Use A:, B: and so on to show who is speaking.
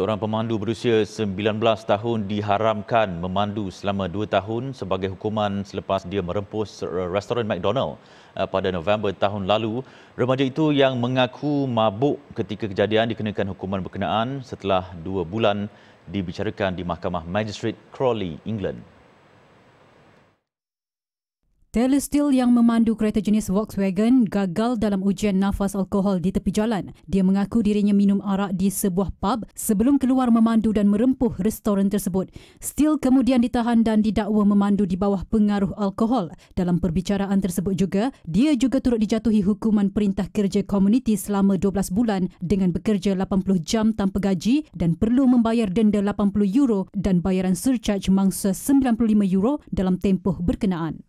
A: seorang pemandu berusia 19 tahun diharamkan memandu selama 2 tahun sebagai hukuman selepas dia merempus restoran McDonald uh, pada November tahun lalu. Remaja itu yang mengaku mabuk ketika kejadian dikenakan hukuman berkenaan setelah 2 bulan dibicarakan di Mahkamah Magistrate Crawley, England.
B: Taylor Steel yang memandu kereta jenis Volkswagen gagal dalam ujian nafas alkohol di tepi jalan. Dia mengaku dirinya minum arak di sebuah pub sebelum keluar memandu dan merempuh restoran tersebut. Steel kemudian ditahan dan didakwa memandu di bawah pengaruh alkohol. Dalam perbicaraan tersebut juga, dia juga turut dijatuhi hukuman perintah kerja komuniti selama 12 bulan dengan bekerja 80 jam tanpa gaji dan perlu membayar denda 80 euro dan bayaran surcharge mangsa 95 euro dalam tempoh berkenaan.